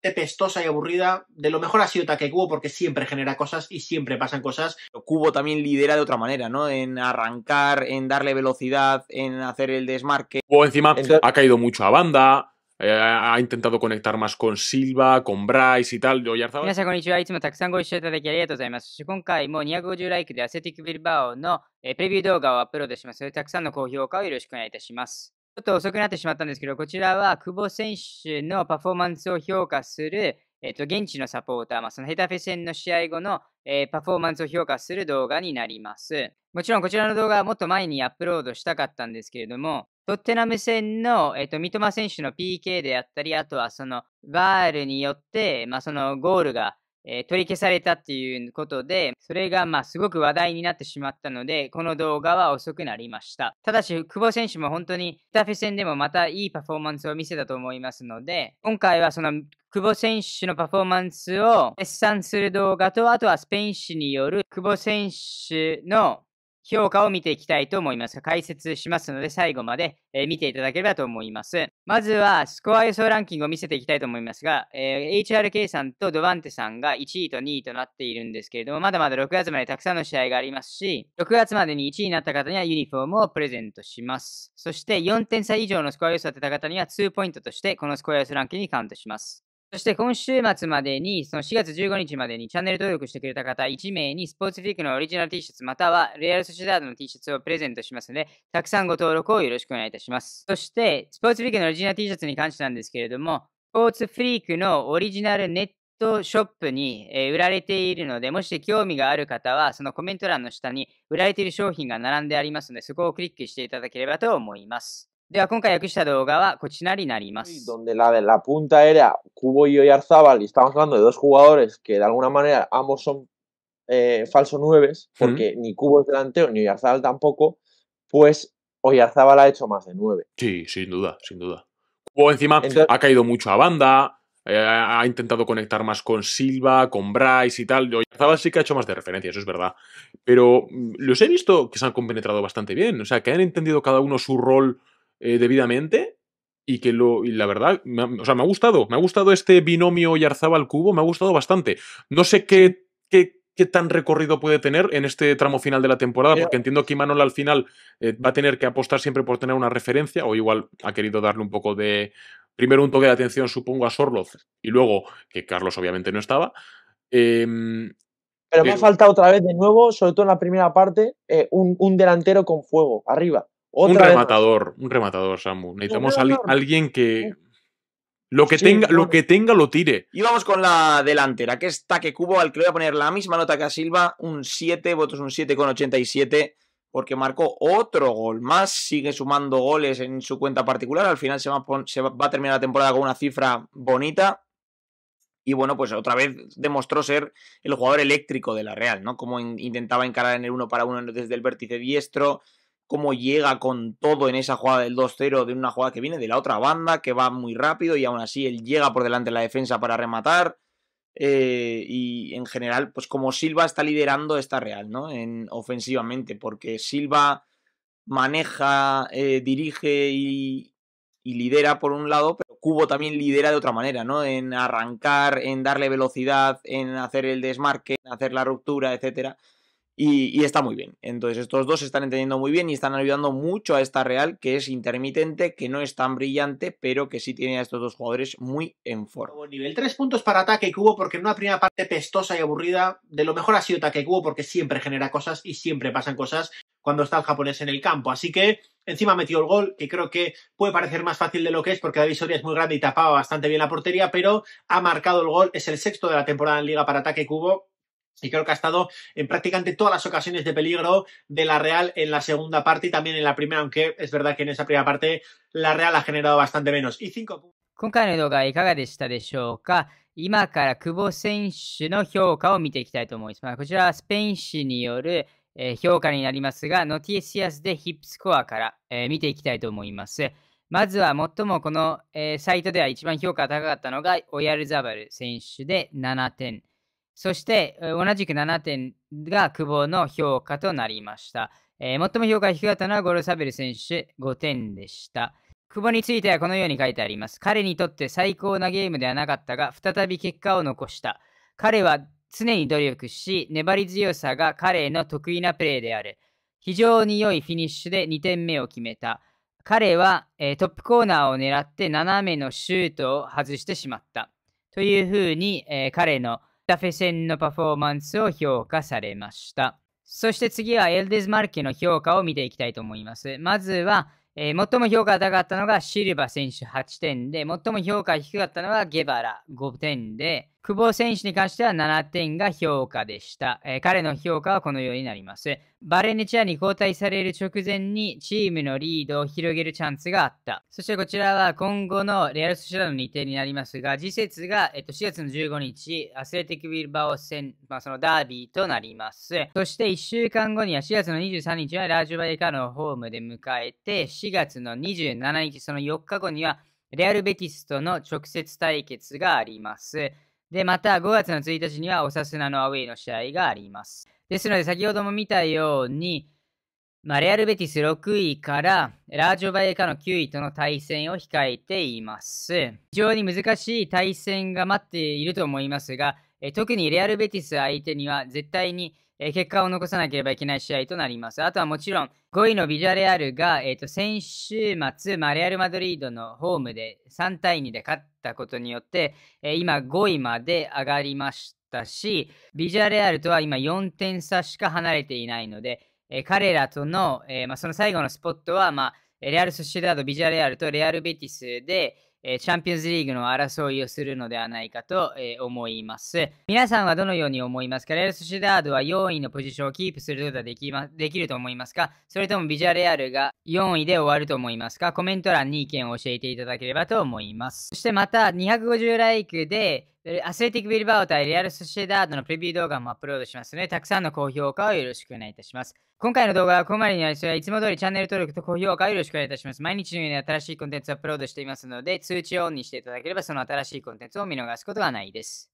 tepestosa y aburrida. De lo mejor ha sido Take Cubo porque siempre genera cosas y siempre pasan cosas. Cubo también lidera de otra manera, ¿no? En arrancar, en darle velocidad, en hacer el desmarque. O encima ha caído mucho a banda. Eh, ha intentado conectar más con Silva, con Bryce y tal. Yo ya estaba. Gracias, Conichua. Y me taxan con Shota de Kiaria. Entonces, además, si con Kai, Monia, Goju, Like, de Acetic Bilbao, no, el eh, previo de Oga, o Aprodes, me taxan con Hyoka, y los conectas más. ちょっと遅くなってしまったんですけど、こちらは久保選手のパフォーマンスを評価する、えっと、現地のサポーター、まあ、そのヘタフェ戦の試合後の、えー、パフォーマンスを評価する動画になります。もちろんこちらの動画はもっと前にアップロードしたかったんですけれども、トッテナム戦の、えっと、三笘選手の PK であったり、あとはそのバールによって、まあ、そのゴールがえー、取り消されたっていうことで、それがまあすごく話題になってしまったので、この動画は遅くなりました。ただし、久保選手も本当にスタフェ戦でもまたいいパフォーマンスを見せたと思いますので、今回はその久保選手のパフォーマンスを絶賛する動画と、あとはスペイン紙による久保選手の評価を見ていきたいと思います。解説しますので、最後まで、え見ていただければと思います。まずは、スコア予想ランキングを見せていきたいと思いますが、えー、HRK さんとドバンテさんが1位と2位となっているんですけれども、まだまだ6月までたくさんの試合がありますし、6月までに1位になった方にはユニフォームをプレゼントします。そして、4点差以上のスコア予想を当てた方には2ポイントとして、このスコア予想ランキングにカウントします。そして今週末までに、その4月15日までにチャンネル登録してくれた方1名にスポーツフィークのオリジナル T シャツまたはレアル・ソシダードの T シャツをプレゼントしますので、たくさんご登録をよろしくお願いいたします。そして、スポーツフィークのオリジナル T シャツに関してなんですけれども、スポーツフリークのオリジナルネットショップに、え売られているので、もし興味がある方は、そのコメント欄の下に売られている商品が並んでありますので、そこをクリックしていただければと思います。Donde la, de la punta era Cubo y Oyarzábal y estamos hablando de dos jugadores que de alguna manera ambos son eh, falso nueves, porque ni Cubo es delantero ni Oyarzábal tampoco, pues Oyarzábal ha hecho más de nueve. Sí, sin duda, sin duda. Cubo encima ha caído mucho a banda, eh, ha intentado conectar más con Silva, con Bryce y tal. Oyarzábal sí que ha hecho más de referencia, eso es verdad. Pero mm, los he visto que se han compenetrado bastante bien, o sea, que han entendido cada uno su rol eh, debidamente y que lo y la verdad, me ha, o sea, me ha gustado, me ha gustado este binomio Yarzábal Cubo, me ha gustado bastante. No sé qué, qué, tan recorrido puede tener en este tramo final de la temporada, porque entiendo que Imanol al final eh, va a tener que apostar siempre por tener una referencia o igual ha querido darle un poco de primero un toque de atención supongo a Sorloz y luego que Carlos obviamente no estaba. Em, pero me ha faltado otra vez de nuevo, sobre todo en la primera parte, eh, un, un delantero con fuego arriba un rematador, un rematador, Samu. Necesitamos alguien que lo que, tenga, lo que tenga lo tire. Y vamos con la delantera, que es que Cubo, al que le voy a poner la misma nota que a Silva, un 7, votos un 7,87, porque marcó otro gol más, sigue sumando goles en su cuenta particular, al final se va, se va a terminar la temporada con una cifra bonita, y bueno, pues otra vez demostró ser el jugador eléctrico de la Real, ¿no? Como intentaba encarar en el uno para uno desde el vértice diestro, cómo llega con todo en esa jugada del 2-0, de una jugada que viene de la otra banda, que va muy rápido y aún así él llega por delante de la defensa para rematar. Eh, y en general, pues como Silva está liderando esta Real, ¿no? En, ofensivamente, porque Silva maneja, eh, dirige y, lidera por un lado, pero Cubo también lidera de otra manera, ¿no? En arrancar, en darle velocidad, en hacer el desmarque, en hacer la ruptura, etcétera y, está muy bien. Entonces, estos dos se están entendiendo muy bien y están ayudando mucho a esta Real, que es intermitente, que no es tan brillante, pero que sí tiene a estos dos jugadores muy en forma. Nivel 3 puntos para ataque cubo, porque en una primera parte pestosa y aburrida, de lo mejor ha sido ataque cubo, porque siempre genera cosas y siempre pasan cosas cuando está el japonés en el campo. Así que encima ha metió el gol, que creo que puede parecer más fácil de lo que es, porque la visoria es muy grande y tapaba bastante bien la portería, pero ha marcado el gol, es el sexto de la temporada en Liga para ataque cubo y creo que ha estado en prácticamente todas las ocasiones de peligro de la Real en la segunda parte y también en la primera, aunque es verdad que en esa primera parte la Real ha generado bastante menos. Y cinco... 今回の動画はいかがでしたでしょうか今から久保選手の評価を見ていきたいと思います。まあ、こちらはスペイン紙によるえ評価になりますが、ノティシアスでヒップスコアからえ見ていきたいと思います。まずは最もこのえサイトでは一番評価が高かったのがオヤルザバル選手で7点。そして、同じく7点が久保の評価となりました。えー、最も評価が低かったのはゴルサベル選手5点でした。久保についてはこのように書いてあります。彼にとって最高なゲームではなかったが、再び結果を残した。彼は常に努力し、粘り強さが彼の得意なプレーである。非常に良いフィニッシュで2点目を決めた。彼は、えー、トップコーナーを狙って斜めのシュートを外してしまった。というふうに、えー、彼のタフェ戦のパフォーマンスを評価されました。そして次はエルデズ・マルケの評価を見ていきたいと思います。まずは、えー、最も評価が高かったのがシルバ選手8点で、最も評価が低かったのがゲバラ5点で、久保選手に関しては7点が評価でした、えー、彼の評価はこのようになります。バレネチアに交代される直前にチームのリードを広げるチャンスがあった。そしてこちらは今後のレアル・スシュラの日程になりますが、次節が、えっと、4月の15日、アスレティック・ビルバオ戦、まあ、そのダービーとなります。そして1週間後には4月の23日はラージュバイカのホームで迎えて、4月の27日、その4日後にはレアル・ベティスとの直接対決があります。で、また5月の1日にはオサスナのアウェイの試合があります。ですので、先ほども見たように、まあ、レアルベティス6位からラージョバエカの9位との対戦を控えています。非常に難しい対戦が待っていると思いますが、え特にレアルベティス相手には絶対にえー、結果を残さなければいけない試合となります。あとはもちろん、5位のビジャレアルが、えーと、先週末、まレアル・マドリードのホームで3対2で勝ったことによって、えー、今5位まで上がりましたし、ビジャレアルとは今4点差しか離れていないので、えー、彼らとの、えまあ、その最後のスポットは、まあ、レアル・ソシエダード、ビジャレアルとレアル・ベティスで、えチャンピオンズリーグの争いをするのではないかと、え思います。皆さんはどのように思いますかレル・ソシダードは4位のポジションをキープすることができ,、ま、できると思いますかそれともビジャレアルが4位で終わると思いますかコメント欄に意見を教えていただければと思います。そしてまた250ライクで、アスレティックビルバーオ対レアル・スシエダードのプレビュー動画もアップロードしますので、たくさんの高評価をよろしくお願いいたします。今回の動画はここまでになりそういつも通りチャンネル登録と高評価をよろしくお願いいたします。毎日のように新しいコンテンツをアップロードしていますので、通知をオンにしていただければその新しいコンテンツを見逃すことはないです。